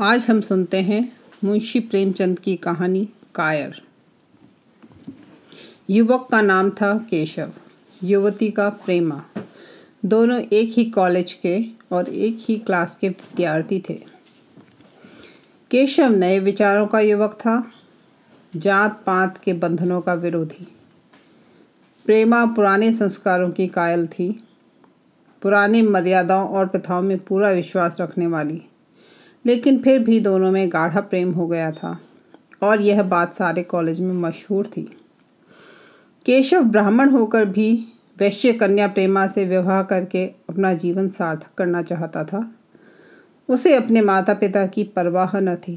आज हम सुनते हैं मुंशी प्रेमचंद की कहानी कायर युवक का नाम था केशव युवती का प्रेमा दोनों एक ही कॉलेज के और एक ही क्लास के विद्यार्थी थे केशव नए विचारों का युवक था जात पात के बंधनों का विरोधी प्रेमा पुराने संस्कारों की कायल थी पुराने मर्यादाओं और प्रथाओं में पूरा विश्वास रखने वाली लेकिन फिर भी दोनों में गाढ़ा प्रेम हो गया था और यह बात सारे कॉलेज में मशहूर थी केशव ब्राह्मण होकर भी वैश्य कन्या प्रेमा से विवाह करके अपना जीवन सार्थक करना चाहता था उसे अपने माता पिता की परवाह न थी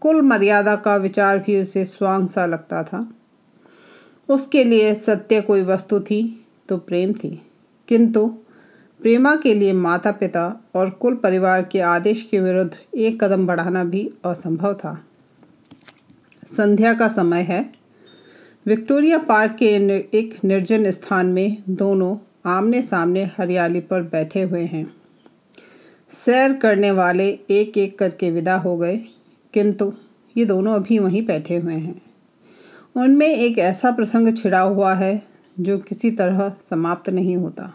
कुल मर्यादा का विचार भी उसे स्वांग सा लगता था उसके लिए सत्य कोई वस्तु थी तो प्रेम थी किंतु प्रेमा के लिए माता पिता और कुल परिवार के आदेश के विरुद्ध एक कदम बढ़ाना भी असंभव था संध्या का समय है विक्टोरिया पार्क के एक निर्जन स्थान में दोनों आमने सामने हरियाली पर बैठे हुए हैं सैर करने वाले एक एक करके विदा हो गए किंतु ये दोनों अभी वहीं बैठे हुए हैं उनमें एक ऐसा प्रसंग छिड़ा हुआ है जो किसी तरह समाप्त नहीं होता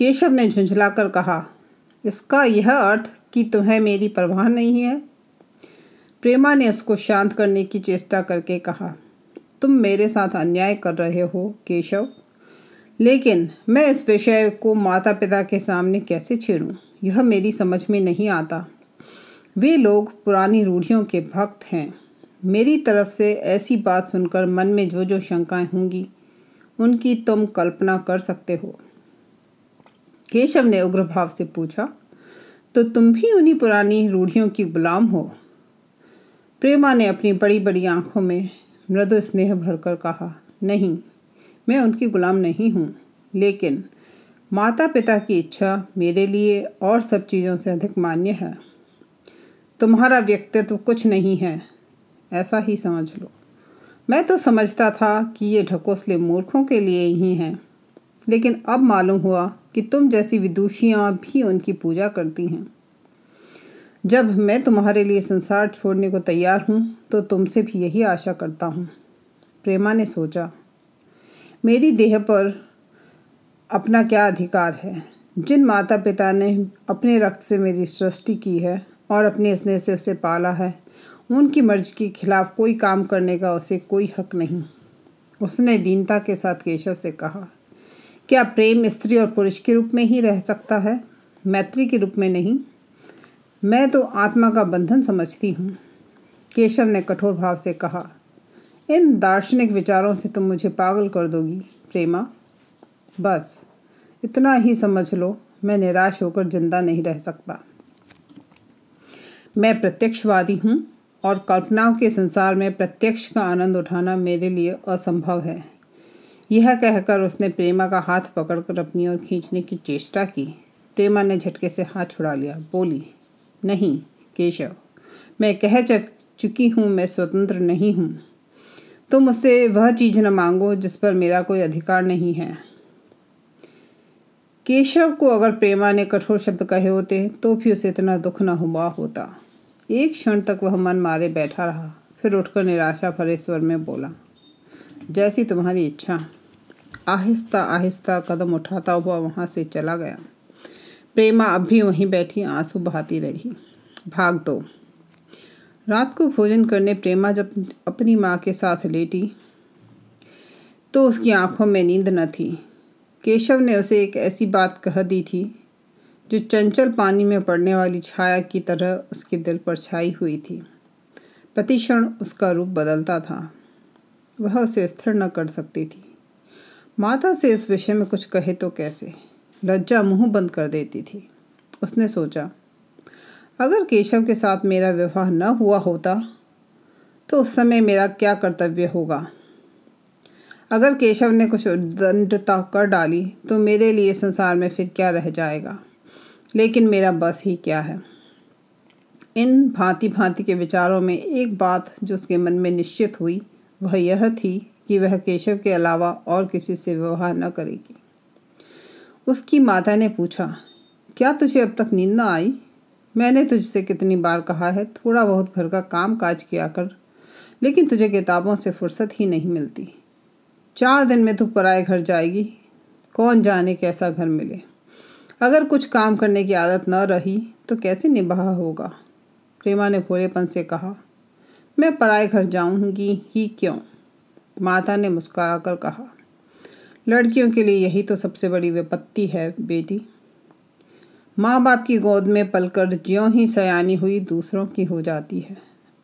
केशव ने झुंझलाकर कहा इसका यह अर्थ कि तुम्हें मेरी परवाह नहीं है प्रेमा ने उसको शांत करने की चेष्टा करके कहा तुम मेरे साथ अन्याय कर रहे हो केशव लेकिन मैं इस विषय को माता पिता के सामने कैसे छेड़ूं यह मेरी समझ में नहीं आता वे लोग पुरानी रूढ़ियों के भक्त हैं मेरी तरफ से ऐसी बात सुनकर मन में जो जो शंकाएं होंगी उनकी तुम कल्पना कर सकते हो केशव ने उग्र भाव से पूछा तो तुम भी उन्हीं पुरानी रूढ़ियों की गुलाम हो प्रेमा ने अपनी बड़ी बड़ी आंखों में मृदु स्नेह भरकर कहा नहीं मैं उनकी गुलाम नहीं हूँ लेकिन माता पिता की इच्छा मेरे लिए और सब चीज़ों से अधिक मान्य है तुम्हारा व्यक्तित्व कुछ नहीं है ऐसा ही समझ लो मैं तो समझता था कि ये ढकोसले मूर्खों के लिए ही हैं लेकिन अब मालूम हुआ कि तुम जैसी विदुषियाँ भी उनकी पूजा करती हैं जब मैं तुम्हारे लिए संसार छोड़ने को तैयार हूँ तो तुमसे भी यही आशा करता हूँ प्रेमा ने सोचा मेरी देह पर अपना क्या अधिकार है जिन माता पिता ने अपने रक्त से मेरी सृष्टि की है और अपने स्नेह से उसे पाला है उनकी मर्जी के खिलाफ कोई काम करने का उसे कोई हक नहीं उसने दीनता के साथ केशव से कहा क्या प्रेम स्त्री और पुरुष के रूप में ही रह सकता है मैत्री के रूप में नहीं मैं तो आत्मा का बंधन समझती हूँ केशव ने कठोर भाव से कहा इन दार्शनिक विचारों से तुम मुझे पागल कर दोगी प्रेमा बस इतना ही समझ लो मैं निराश होकर जिंदा नहीं रह सकता मैं प्रत्यक्षवादी हूँ और कल्पनाओं के संसार में प्रत्यक्ष का आनंद उठाना मेरे लिए असंभव है यह कहकर उसने प्रेमा का हाथ पकड़कर अपनी ओर खींचने की चेष्टा की प्रेमा ने झटके से हाथ छुड़ा लिया बोली नहीं केशव मैं कह चक चुकी हूँ मैं स्वतंत्र नहीं हूँ तुम तो वह चीज़ न मांगो जिस पर मेरा कोई अधिकार नहीं है केशव को अगर प्रेमा ने कठोर शब्द कहे होते तो भी उसे इतना दुख न हुआ होता एक क्षण तक वह मन मारे बैठा रहा फिर उठकर निराशा भरे स्वर में बोला जैसी तुम्हारी इच्छा आहिस्ता आहिस्ता कदम उठाता हुआ वहाँ से चला गया प्रेमा अब भी वहीं बैठी आंसू बहाती रही भाग दो रात को भोजन करने प्रेमा जब अपनी माँ के साथ लेटी तो उसकी आंखों में नींद न थी केशव ने उसे एक ऐसी बात कह दी थी जो चंचल पानी में पड़ने वाली छाया की तरह उसके दिल पर छाई हुई थी प्रतिक्षण उसका रूप बदलता था वह उसे स्थिर न कर सकती थी माता से इस विषय में कुछ कहे तो कैसे लज्जा मुंह बंद कर देती थी उसने सोचा अगर केशव के साथ मेरा विवाह न हुआ होता तो उस समय मेरा क्या कर्तव्य होगा अगर केशव ने कुछ दंडता कर डाली तो मेरे लिए संसार में फिर क्या रह जाएगा लेकिन मेरा बस ही क्या है इन भांति भांति के विचारों में एक बात जो उसके मन में निश्चित हुई वह यह थी कि वह केशव के अलावा और किसी से व्यवहार न करेगी उसकी माता ने पूछा क्या तुझे अब तक नींद ना आई मैंने तुझसे कितनी बार कहा है थोड़ा बहुत घर का काम काज किया कर लेकिन तुझे किताबों से फुर्सत ही नहीं मिलती चार दिन में तू पराए घर जाएगी कौन जाने कैसा घर मिले अगर कुछ काम करने की आदत न रही तो कैसे निभा होगा प्रेमा ने भोलेपन से कहा मैं पराए घर जाऊंगी ही क्यों माता ने मुस्कुराकर कहा लड़कियों के लिए यही तो सबसे बड़ी विपत्ति है बेटी माँ बाप की गोद में पलकर ज्यों ही सयानी हुई दूसरों की हो जाती है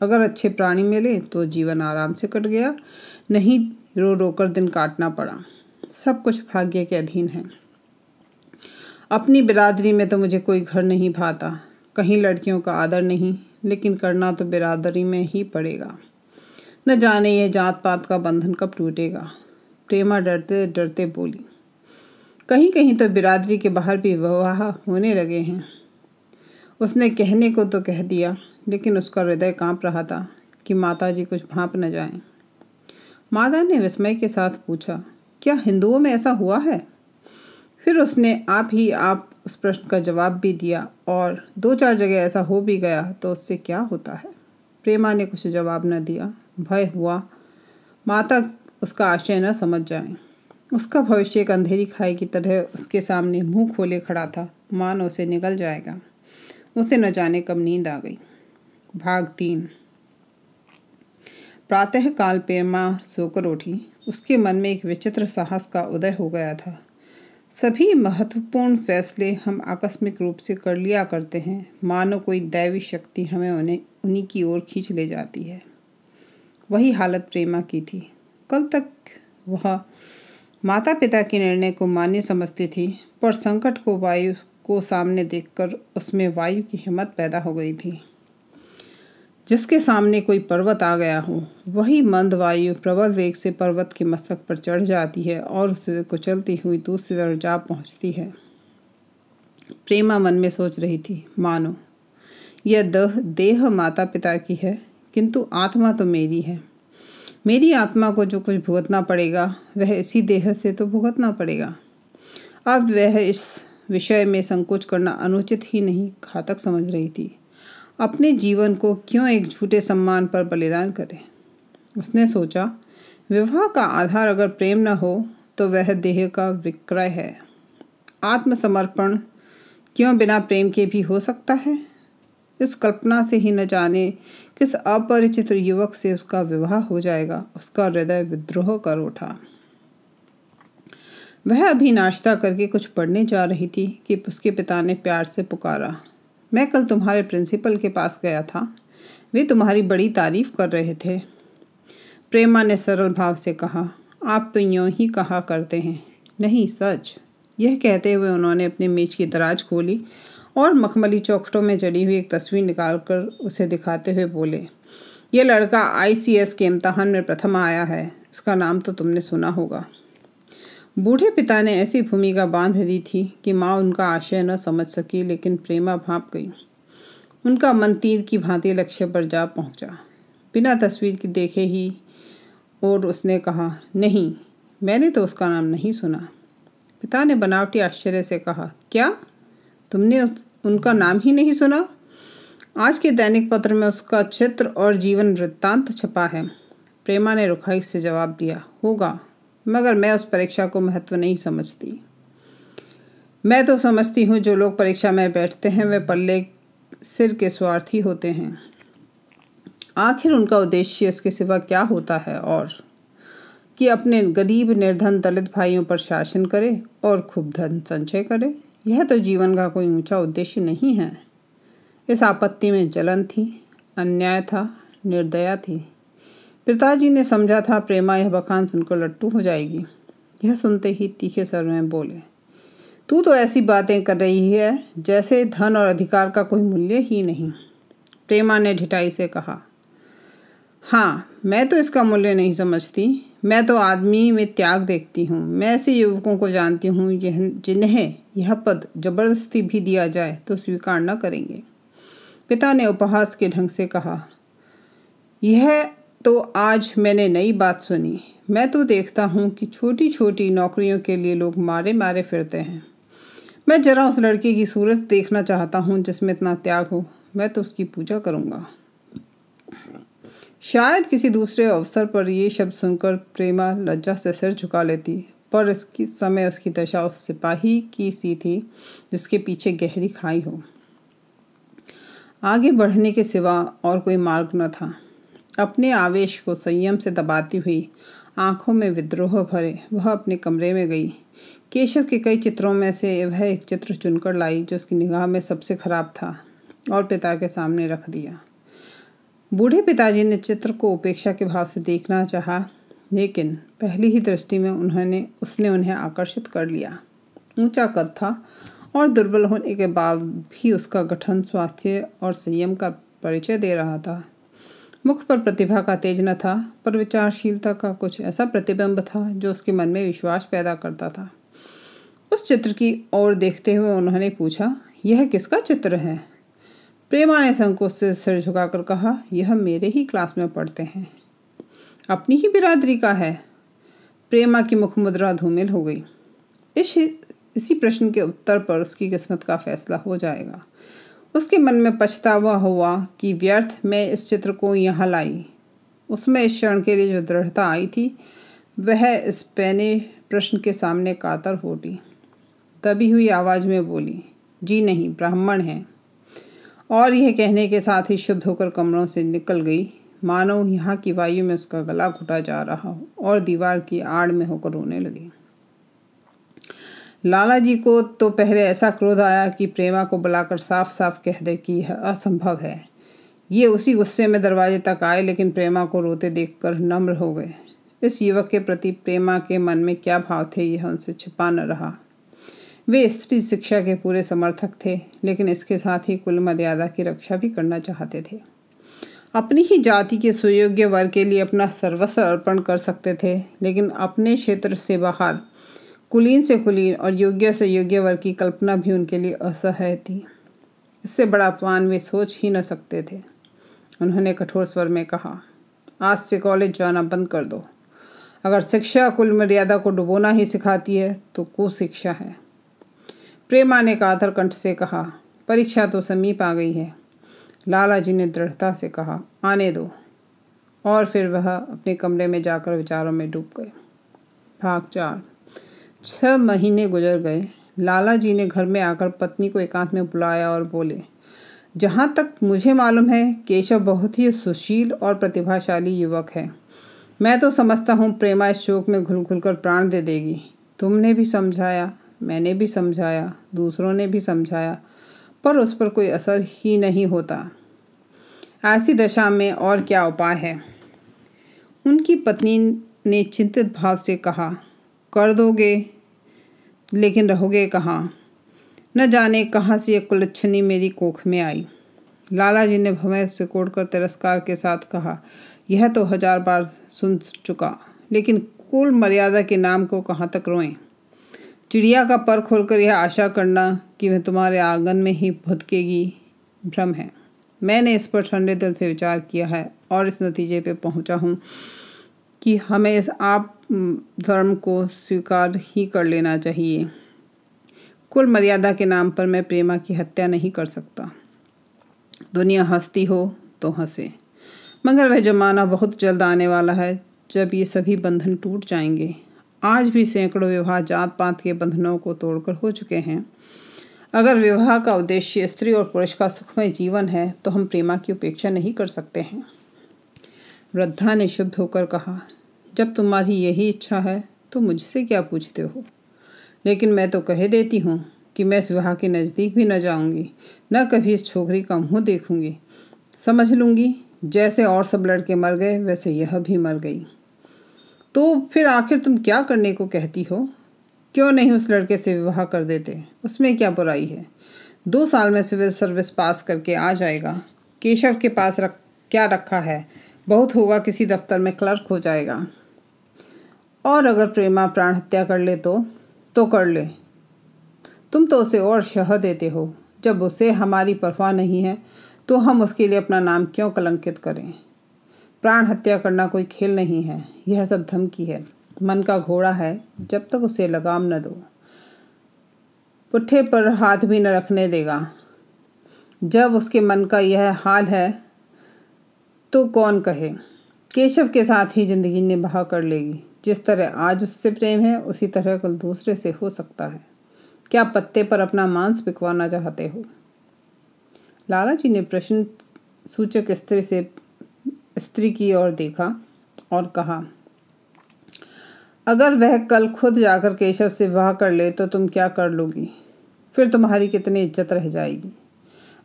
अगर अच्छे प्राणी मिले तो जीवन आराम से कट गया नहीं रो रो कर दिन काटना पड़ा सब कुछ भाग्य के अधीन है अपनी बिरादरी में तो मुझे कोई घर नहीं भाता कहीं लड़कियों का आदर नहीं लेकिन करना तो बिरादरी में ही पड़ेगा न जाने ये जात पात का बंधन कब टूटेगा प्रेमा डरते डरते बोली कहीं कहीं तो बिरादरी के बाहर भी विवाह होने लगे हैं उसने कहने को तो कह दिया लेकिन उसका हृदय कांप रहा था कि माता जी कुछ भाप न जाए माता ने विस्मय के साथ पूछा क्या हिंदुओं में ऐसा हुआ है फिर उसने आप ही आप उस प्रश्न का जवाब भी दिया और दो चार जगह ऐसा हो भी गया तो उससे क्या होता है प्रेमा ने कुछ जवाब न दिया भय हुआ माता उसका आशय न समझ जाए उसका भविष्य एक अंधेरी खाई की तरह उसके सामने मुंह खोले खड़ा था मानो उसे निकल जाएगा उसे न जाने कब नींद आ गई भाग तीन प्रातःकाल पेमा सोकर उठी उसके मन में एक विचित्र साहस का उदय हो गया था सभी महत्वपूर्ण फैसले हम आकस्मिक रूप से कर लिया करते हैं मानो कोई दैवी शक्ति हमें उन्हें उन्हीं की ओर खींच ले जाती है वही हालत प्रेमा की थी कल तक वह माता पिता के निर्णय को मान्य समझती थी पर संकट को वायु को सामने देखकर उसमें वायु की हिम्मत पैदा हो गई थी जिसके सामने कोई पर्वत आ गया हो वही मंद वायु प्रबल वेग से पर्वत के मस्तक पर चढ़ जाती है और उसे कुचलती हुई दूसरी तरफ जा पहुंचती है प्रेमा मन में सोच रही थी मानो यह देह देह माता पिता की है किंतु आत्मा तो मेरी है मेरी आत्मा को जो कुछ भुगतना पड़ेगा वह इसी देह से तो भुगतना पड़ेगा अब वह इस विषय में संकोच करना अनुचित ही नहीं घातक समझ रही थी अपने जीवन को क्यों एक झूठे सम्मान पर बलिदान करे उसने सोचा विवाह का आधार अगर प्रेम न हो तो वह देह का विक्रय है आत्मसमर्पण क्यों बिना प्रेम के भी हो सकता है इस कल्पना से ही न जाने किस अपरिचित युवक से उसका विवाह हो जाएगा उसका हृदय विद्रोह कर उठा वह अभी नाश्ता करके कुछ पढ़ने जा रही थी कि उसके पिता ने प्यार से पुकारा मैं कल तुम्हारे प्रिंसिपल के पास गया था वे तुम्हारी बड़ी तारीफ कर रहे थे प्रेमा ने सरल भाव से कहा आप तो यूँ ही कहा करते हैं नहीं सच यह कहते हुए उन्होंने अपने मेज की दराज खोली और मखमली चौखटों में जड़ी हुई एक तस्वीर निकालकर उसे दिखाते हुए बोले यह लड़का आईसीएस के इम्तहान में प्रथम आया है इसका नाम तो तुमने सुना होगा बूढ़े पिता ने ऐसी भूमिका बांध दी थी कि माँ उनका आशय न समझ सकी लेकिन प्रेमा भाप गई उनका मन तीर की भांति लक्ष्य पर जा पहुँचा बिना तस्वीर की देखे ही और उसने कहा नहीं मैंने तो उसका नाम नहीं सुना पिता ने बनावटी आश्चर्य से कहा क्या तुमने उनका नाम ही नहीं सुना आज के दैनिक पत्र में उसका चित्र और जीवन वृत्तांत छपा है प्रेमा ने रुखाई से जवाब दिया होगा मगर मैं उस परीक्षा को महत्व नहीं समझती मैं तो समझती हूँ जो लोग परीक्षा में बैठते हैं वे पल्ले सिर के स्वार्थी होते हैं आखिर उनका उद्देश्य इसके सिवा क्या होता है और कि अपने गरीब निर्धन दलित भाइयों पर शासन करे और खूब धन संचय करे यह तो जीवन का कोई ऊंचा उद्देश्य नहीं है इस आपत्ति में जलन थी अन्याय था निर्दया थी पिताजी ने समझा था प्रेमा यह बखान सुनकर लट्टू हो जाएगी यह सुनते ही तीखे स्वर में बोले तू तो ऐसी बातें कर रही है जैसे धन और अधिकार का कोई मूल्य ही नहीं प्रेमा ने ढिठाई से कहा हाँ मैं तो इसका मूल्य नहीं समझती मैं तो आदमी में त्याग देखती हूँ मैं ऐसे युवकों को जानती हूँ जिन्हें यह पद जबरदस्ती भी दिया जाए तो स्वीकार न करेंगे पिता ने उपहास के ढंग से कहा यह तो आज मैंने नई बात सुनी मैं तो देखता हूँ कि छोटी छोटी नौकरियों के लिए लोग मारे मारे फिरते हैं मैं जरा उस लड़की की सूरत देखना चाहता हूँ जिसमें इतना त्याग हो मैं तो उसकी पूजा करूँगा शायद किसी दूसरे अवसर पर यह शब्द सुनकर प्रेमा लज्जा से सिर झुका लेती पर उसकी समय उसकी दशा उस सिपाही की सी थी जिसके पीछे गहरी खाई हो आगे बढ़ने के सिवा और कोई मार्ग न था अपने आवेश को संयम से दबाती हुई आंखों में विद्रोह भरे वह अपने कमरे में गई केशव के कई चित्रों में से वह एक चित्र चुनकर लाई जो उसकी निगाह में सबसे खराब था और पिता के सामने रख दिया बूढ़े पिताजी ने चित्र को उपेक्षा के भाव से देखना चाहा लेकिन पहली ही दृष्टि में उन्होंने उसने उन्हें आकर्षित कर लिया ऊंचा कद था और दुर्बल होने के बाद भी उसका गठन स्वास्थ्य और संयम का परिचय दे रहा था मुख पर प्रतिभा का तेज न था पर विचारशीलता का कुछ ऐसा प्रतिबिंब था जो उसके मन में विश्वास पैदा करता था उस चित्र की ओर देखते हुए उन्होंने पूछा यह किसका चित्र है प्रेमा ने संकोच से सिर झुकाकर कहा यह मेरे ही क्लास में पढ़ते हैं अपनी ही बिरादरी का है प्रेमा की मुखमुद्रा धूमिल हो गई इस इसी प्रश्न के उत्तर पर उसकी किस्मत का फैसला हो जाएगा उसके मन में पछतावा हुआ कि व्यर्थ मैं इस चित्र को यहाँ लाई उसमें इस क्षण के लिए जो दृढ़ता आई थी वह इस पैने प्रश्न के सामने कातर हो उठी दबी हुई आवाज़ में बोली जी नहीं ब्राह्मण है और यह कहने के साथ ही शुद्ध होकर कमरों से निकल गई मानो यहाँ की वायु में उसका गला घुटा जा रहा हो और दीवार की आड़ में होकर रोने लगी लाला जी को तो पहले ऐसा क्रोध आया कि प्रेमा को बुलाकर साफ साफ कह दे कि यह असंभव है ये उसी गुस्से में दरवाजे तक आए लेकिन प्रेमा को रोते देखकर नम्र हो गए इस युवक के प्रति प्रेमा के मन में क्या भाव थे यह उनसे छिपा न रहा वे स्त्री शिक्षा के पूरे समर्थक थे लेकिन इसके साथ ही कुल मर्यादा की रक्षा भी करना चाहते थे अपनी ही जाति के सुयोग्य वर्ग के लिए अपना सर्वस्व अर्पण कर सकते थे लेकिन अपने क्षेत्र से बाहर कुलीन से कुलीन और योग्य से योग्य वर्ग की कल्पना भी उनके लिए असह्य थी इससे बड़ा अपमान वे सोच ही न सकते थे उन्होंने कठोर स्वर में कहा आज से कॉलेज जाना बंद कर दो अगर शिक्षा कुल मर्यादा को डुबोना ही सिखाती है तो कुशिक्षा है प्रेमा ने कातर कंठ से कहा परीक्षा तो समीप आ गई है लाला जी ने दृढ़ता से कहा आने दो और फिर वह अपने कमरे में जाकर विचारों में डूब गए भाग चार छः महीने गुजर गए लाला जी ने घर में आकर पत्नी को एकांत में बुलाया और बोले जहाँ तक मुझे मालूम है केशव बहुत ही सुशील और प्रतिभाशाली युवक है मैं तो समझता हूँ प्रेमा इस शोक में घुल घुल कर प्राण दे देगी तुमने भी समझाया मैंने भी समझाया दूसरों ने भी समझाया पर उस पर कोई असर ही नहीं होता ऐसी दशा में और क्या उपाय है उनकी पत्नी ने चिंतित भाव से कहा कर दोगे लेकिन रहोगे कहाँ न जाने कहाँ से यह कुलच्छनी मेरी कोख में आई लाला जी ने भवें से कोड़कर तिरस्कार के साथ कहा यह तो हजार बार सुन चुका लेकिन कुल मर्यादा के नाम को कहाँ तक रोएं चिड़िया का पर खोलकर यह आशा करना कि वह तुम्हारे आंगन में ही भुतकेगी भ्रम है मैंने इस पर ठंडे दिल से विचार किया है और इस नतीजे पे पहुंचा हूँ कि हमें इस आप धर्म को स्वीकार ही कर लेना चाहिए कुल मर्यादा के नाम पर मैं प्रेमा की हत्या नहीं कर सकता दुनिया हंसती हो तो हंसे मगर वह जमाना बहुत जल्द आने वाला है जब ये सभी बंधन टूट जाएंगे आज भी सैकड़ों विवाह जात पात के बंधनों को तोड़कर हो चुके हैं अगर विवाह का उद्देश्य स्त्री और पुरुष का सुखमय जीवन है तो हम प्रेमा की उपेक्षा नहीं कर सकते हैं वृद्धा ने शुद्ध होकर कहा जब तुम्हारी यही इच्छा है तो मुझसे क्या पूछते हो लेकिन मैं तो कह देती हूँ कि मैं इस विवाह के नज़दीक भी न जाऊँगी न कभी इस छोकरी का मुँह देखूँगी समझ लूँगी जैसे और सब लड़के मर गए वैसे यह भी मर गई तो फिर आखिर तुम क्या करने को कहती हो क्यों नहीं उस लड़के से विवाह कर देते उसमें क्या बुराई है दो साल में सिविल सर्विस पास करके आ जाएगा केशव के पास रख क्या रखा है बहुत होगा किसी दफ्तर में क्लर्क हो जाएगा और अगर प्रेमा प्राण हत्या कर ले तो तो कर ले तुम तो उसे और शह देते हो जब उसे हमारी परवाह नहीं है तो हम उसके लिए अपना नाम क्यों कलंकित करें प्राण हत्या करना कोई खेल नहीं है यह सब धमकी है मन का घोड़ा है जब तक उसे लगाम न दो पुठे पर हाथ भी न रखने देगा जब उसके मन का यह हाल है तो कौन कहे केशव के साथ ही ज़िंदगी निभा कर लेगी जिस तरह आज उससे प्रेम है उसी तरह कल दूसरे से हो सकता है क्या पत्ते पर अपना मांस बिकवाना चाहते हो लाला जी ने प्रश्न सूचक स्त्री से स्त्री की ओर देखा और कहा अगर वह कल खुद जाकर केशव से विवाह कर ले तो तुम क्या कर लोगी फिर तुम्हारी कितनी इज्जत रह जाएगी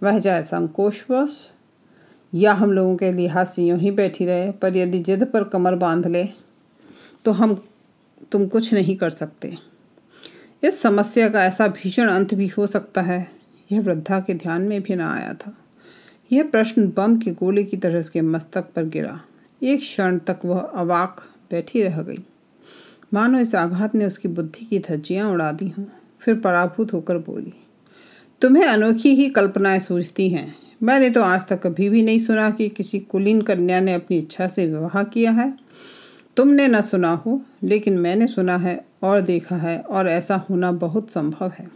वह चाहे संकोचवश या हम लोगों के लिहाज से यूँ ही बैठी रहे पर यदि जिद पर कमर बांध ले तो हम तुम कुछ नहीं कर सकते इस समस्या का ऐसा भीषण अंत भी हो सकता है यह वृद्धा के ध्यान में भी ना आया था यह प्रश्न बम की गोली की तरह उसके मस्तक पर गिरा एक क्षण तक वह अवाक बैठी रह गई मानो इस आघात ने उसकी बुद्धि की धज्जियाँ उड़ा दी हों फिर पराभूत होकर बोली तुम्हें अनोखी ही कल्पनाएं सूझती हैं मैंने तो आज तक कभी भी नहीं सुना कि किसी कुलीन कन्या ने अपनी इच्छा से विवाह किया है तुमने न सुना हो लेकिन मैंने सुना है और देखा है और ऐसा होना बहुत संभव है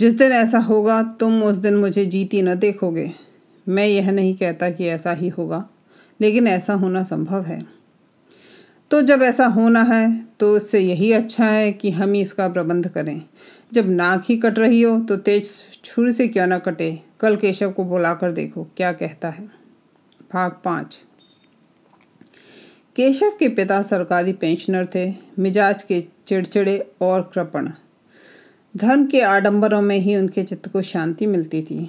जिस दिन ऐसा होगा तुम उस दिन मुझे जीती न देखोगे मैं यह नहीं कहता कि ऐसा ही होगा लेकिन ऐसा होना संभव है तो जब ऐसा होना है तो उससे यही अच्छा है कि हम ही इसका प्रबंध करें जब नाक ही कट रही हो तो तेज छुरी से क्यों ना कटे कल केशव को बुला कर देखो क्या कहता है भाग पाँच केशव के पिता सरकारी पेंशनर थे मिजाज के चिड़चिड़े और कृपण धर्म के आडंबरों में ही उनके चित्त को शांति मिलती थी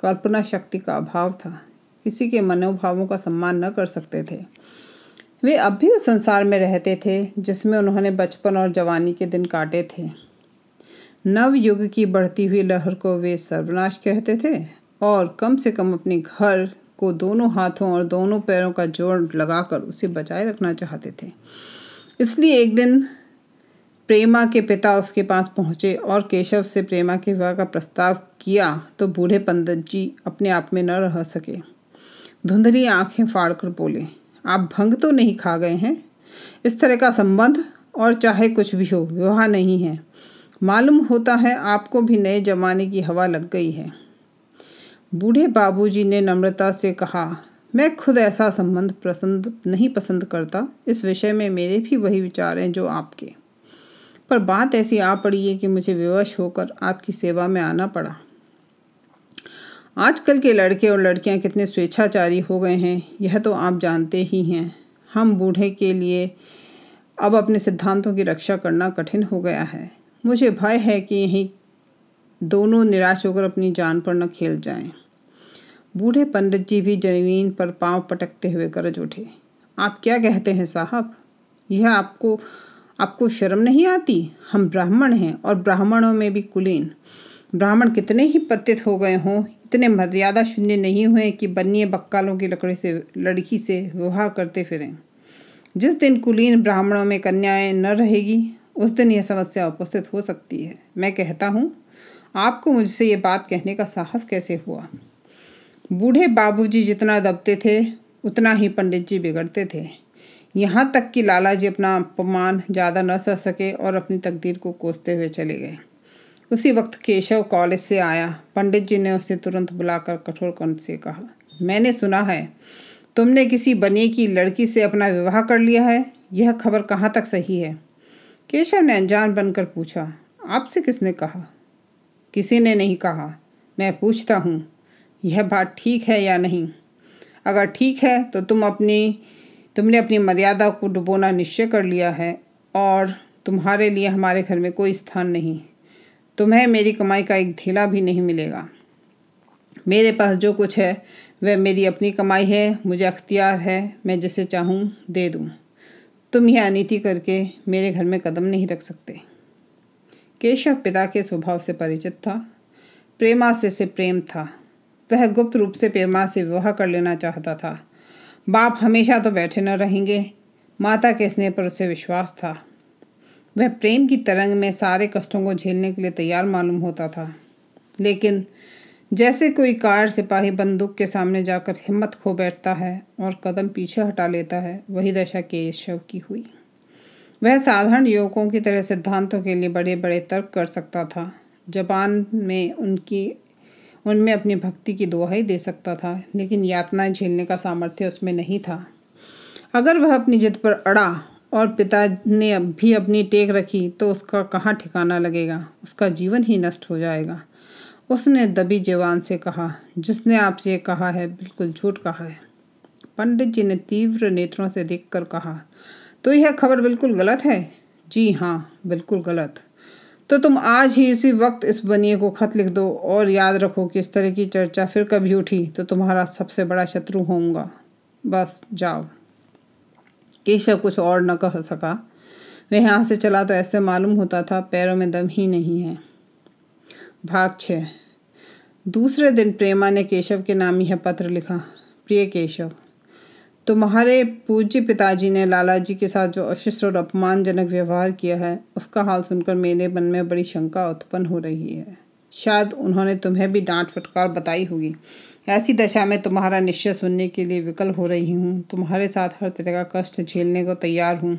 कल्पना शक्ति का अभाव था किसी के मनोभावों का सम्मान न कर सकते थे वे अब भी उस संसार में रहते थे जिसमें उन्होंने बचपन और जवानी के दिन काटे थे नव युग की बढ़ती हुई लहर को वे सर्वनाश कहते थे और कम से कम अपने घर को दोनों हाथों और दोनों पैरों का जोड़ लगाकर उसे बचाए रखना चाहते थे इसलिए एक दिन प्रेमा के पिता उसके पास पहुंचे और केशव से प्रेमा के विवाह का प्रस्ताव किया तो बूढ़े पंडित जी अपने आप में न रह सके धुंधली आंखें फाड़कर बोले आप भंग तो नहीं खा गए हैं इस तरह का संबंध और चाहे कुछ भी हो विवाह नहीं है मालूम होता है आपको भी नए जमाने की हवा लग गई है बूढ़े बाबूजी ने नम्रता से कहा मैं खुद ऐसा संबंध पसंद नहीं पसंद करता इस विषय में मेरे भी वही विचार हैं जो आपके पर बात ऐसी आ पड़ी है कि मुझे विवश होकर आपकी सेवा में आना पड़ा आजकल के लड़के और लड़कियां कितने स्वेच्छाचारी हो गए हैं यह तो आप जानते ही हैं हम बूढ़े के लिए अब अपने सिद्धांतों की रक्षा करना कठिन हो गया है मुझे भय है कि यहीं दोनों निराश होकर अपनी जान पर न खेल जाएं। बूढ़े पंडित जी भी जमीन पर पांव पटकते हुए गरज उठे आप क्या कहते हैं साहब यह आपको आपको शर्म नहीं आती हम ब्राह्मण हैं और ब्राह्मणों में भी कुलीन ब्राह्मण कितने ही पतित हो गए हों इतने मर्यादा शून्य नहीं हुए कि बनिए बक्कालों की लकड़ी से लड़की से विवाह करते फिरें जिस दिन कुलीन ब्राह्मणों में कन्याएं न रहेगी उस दिन यह समस्या उपस्थित हो सकती है मैं कहता हूँ आपको मुझसे ये बात कहने का साहस कैसे हुआ बूढ़े बाबूजी जितना दबते थे उतना ही पंडित जी बिगड़ते थे यहाँ तक कि लाला जी अपना अपमान ज़्यादा न सह सके और अपनी तकदीर को कोसते हुए चले गए उसी वक्त केशव कॉलेज से आया पंडित जी ने उसे तुरंत बुलाकर कठोर कंठ से कहा मैंने सुना है तुमने किसी बनिए की लड़की से अपना विवाह कर लिया है यह खबर कहाँ तक सही है केशव ने अनजान बनकर पूछा आपसे किसने कहा किसी ने नहीं कहा मैं पूछता हूँ यह बात ठीक है या नहीं अगर ठीक है तो तुम अपनी तुमने अपनी मर्यादा को डुबोना निश्चय कर लिया है और तुम्हारे लिए हमारे घर में कोई स्थान नहीं तुम्हें मेरी कमाई का एक थैला भी नहीं मिलेगा मेरे पास जो कुछ है वह मेरी अपनी कमाई है मुझे अख्तियार है मैं जिसे चाहूँ दे दूँ तुम यह अनिति करके मेरे घर में कदम नहीं रख सकते केशव पिता के स्वभाव से परिचित था से, से प्रेम था वह गुप्त रूप से प्रेमा से विवाह कर लेना चाहता था बाप हमेशा तो बैठे न रहेंगे माता के स्नेह पर उसे विश्वास था वह प्रेम की तरंग में सारे कष्टों को झेलने के लिए तैयार मालूम होता था लेकिन जैसे कोई कार सिपाही बंदूक के सामने जाकर हिम्मत खो बैठता है और कदम पीछे हटा लेता है वही दशा केशव की हुई वह साधारण युवकों की तरह सिद्धांतों के लिए बड़े बड़े तर्क कर सकता था जापान में उनकी उनमें अपनी भक्ति की दुहाई दे सकता था लेकिन यातनाएं झेलने का सामर्थ्य उसमें नहीं था अगर वह अपनी जिद पर अड़ा और पिता ने अब भी अपनी टेक रखी तो उसका कहाँ ठिकाना लगेगा उसका जीवन ही नष्ट हो जाएगा उसने दबी जवान से कहा जिसने आपसे कहा है बिल्कुल झूठ कहा है पंडित जी ने तीव्र नेत्रों से देख कहा तो यह खबर बिल्कुल गलत है जी हाँ बिल्कुल गलत तो तुम आज ही इसी वक्त इस बनिए को खत लिख दो और याद रखो कि इस तरह की चर्चा फिर कभी उठी तो तुम्हारा सबसे बड़ा शत्रु होऊंगा बस जाओ केशव कुछ और न कह सका वह यहाँ से चला तो ऐसे मालूम होता था पैरों में दम ही नहीं है भाग छः दूसरे दिन प्रेमा ने केशव के नाम यह पत्र लिखा प्रिय केशव तुम्हारे पूज्य पिताजी ने लाला जी के साथ जो अशिष्ट और अपमानजनक व्यवहार किया है उसका हाल सुनकर मेरे मन में बड़ी शंका उत्पन्न हो रही है शायद उन्होंने तुम्हें भी डांट फटकार बताई होगी ऐसी दशा में तुम्हारा निश्चय सुनने के लिए विकल हो रही हूँ तुम्हारे साथ हर तरह का कष्ट झेलने को तैयार हूँ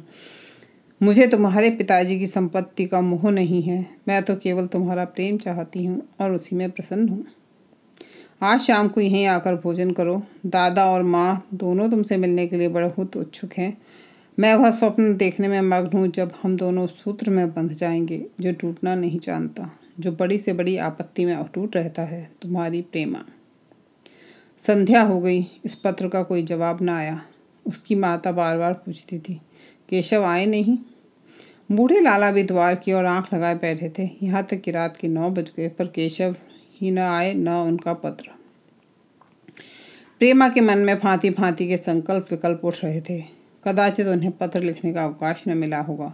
मुझे तुम्हारे पिताजी की संपत्ति का मोह नहीं है मैं तो केवल तुम्हारा प्रेम चाहती हूँ और उसी में प्रसन्न हूँ आज शाम को यहीं आकर भोजन करो दादा और माँ दोनों तुमसे मिलने के लिए बहुत उत्सुक हैं मैं वह स्वप्न देखने में मग्न हूँ जब हम दोनों सूत्र में बंध जाएंगे जो टूटना नहीं जानता जो बड़ी से बड़ी आपत्ति में अटूट रहता है तुम्हारी प्रेमा संध्या हो गई इस पत्र का कोई जवाब ना आया उसकी माता बार बार पूछती थी केशव आए नहीं बूढ़े लाला भी द्वार की ओर आंख लगाए बैठे थे यहाँ तक कि रात के नौ बज गए पर केशव ही न आए न उनका पत्र प्रेमा के मन में भांति भांति के संकल्प विकल्प उठ रहे थे कदाचित उन्हें पत्र लिखने का अवकाश न मिला होगा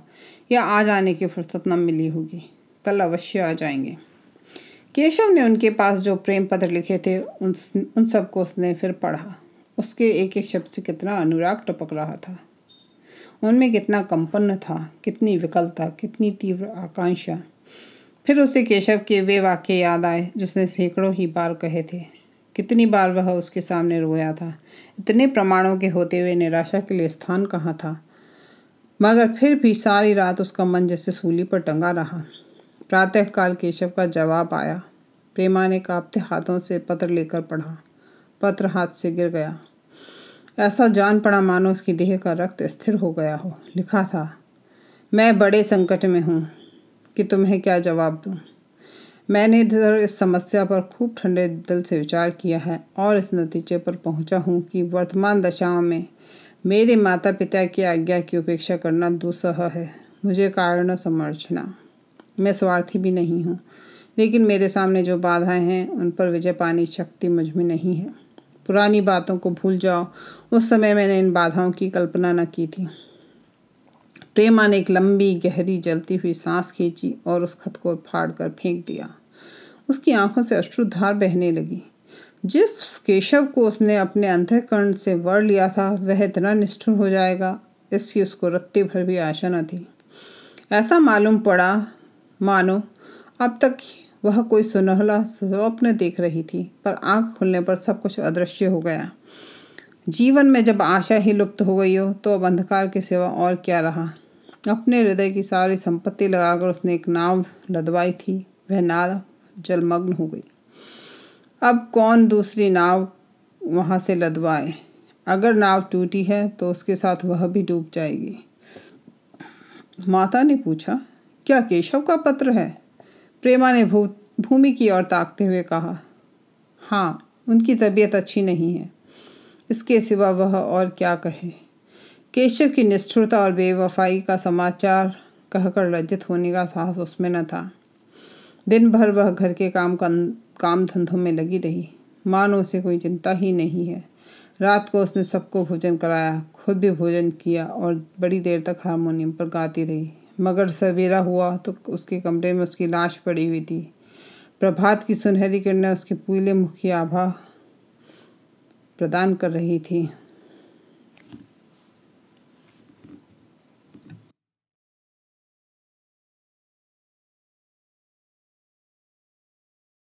या आ जाने की फुर्सत न मिली होगी कल अवश्य आ जाएंगे केशव ने उनके पास जो प्रेम पत्र लिखे थे उन उन सबको उसने फिर पढ़ा उसके एक एक शब्द से कितना अनुराग टपक रहा था उनमें कितना कंपन्न था कितनी विकलता कितनी तीव्र आकांक्षा फिर उसे केशव के वे वाक्य याद आए जिसने सैकड़ों ही बार कहे थे कितनी बार वह उसके सामने रोया था इतने प्रमाणों के होते हुए निराशा के लिए स्थान कहाँ था मगर फिर भी सारी रात उसका मन जैसे सूली पर टंगा रहा प्रातःकाल केशव का जवाब आया प्रेमा ने कांपते हाथों से पत्र लेकर पढ़ा पत्र हाथ से गिर गया ऐसा जान पड़ा मानो उसकी देह का रक्त स्थिर हो गया हो लिखा था मैं बड़े संकट में हूँ कि तुम्हें क्या जवाब दूँ मैंने इधर इस समस्या पर खूब ठंडे दिल से विचार किया है और इस नतीजे पर पहुंचा हूं कि वर्तमान दशाओं में मेरे माता पिता की आज्ञा की उपेक्षा करना दुसह है मुझे कारण समर्चना मैं स्वार्थी भी नहीं हूँ लेकिन मेरे सामने जो बाधाएं हैं उन पर विजय पानी शक्ति मुझ में नहीं है पुरानी बातों को भूल जाओ उस समय मैंने इन बाधाओं की कल्पना न की थी प्रेमा ने एक लंबी गहरी जलती हुई सांस खींची और उस खत को फाड़ कर फेंक दिया उसकी आंखों से अश्रुधार बहने लगी जिस केशव को उसने अपने अंतकरण से वर लिया था वह इतना निष्ठुर हो जाएगा इसकी उसको रत्ती भर भी आशा न थी ऐसा मालूम पड़ा मानो अब तक वह कोई सुनहला स्वप्न देख रही थी पर आंख खुलने पर सब कुछ अदृश्य हो गया जीवन में जब आशा ही लुप्त हो गई हो तो अब अंधकार के सिवा और क्या रहा अपने हृदय की सारी संपत्ति लगाकर उसने एक नाव लदवाई थी वह नाव जलमग्न हो गई अब कौन दूसरी नाव वहाँ से लदवाए अगर नाव टूटी है तो उसके साथ वह भी डूब जाएगी माता ने पूछा क्या केशव का पत्र है प्रेमा ने भू भूमि की ओर ताकते हुए कहा हाँ उनकी तबीयत अच्छी नहीं है इसके सिवा वह और क्या कहे केशव की निष्ठुरता और बेवफाई का समाचार कहकर लज्जित होने का साहस उसमें न था दिन भर वह घर के काम काम धंधों में लगी रही मानो उसे कोई चिंता ही नहीं है रात को उसने सबको भोजन कराया खुद भी भोजन किया और बड़ी देर तक हारमोनियम पर गाती रही मगर सवेरा हुआ तो उसके कमरे में उसकी लाश पड़ी हुई थी प्रभात की सुनहरी किरणें उसके पीले मुख की आभा प्रदान कर रही थी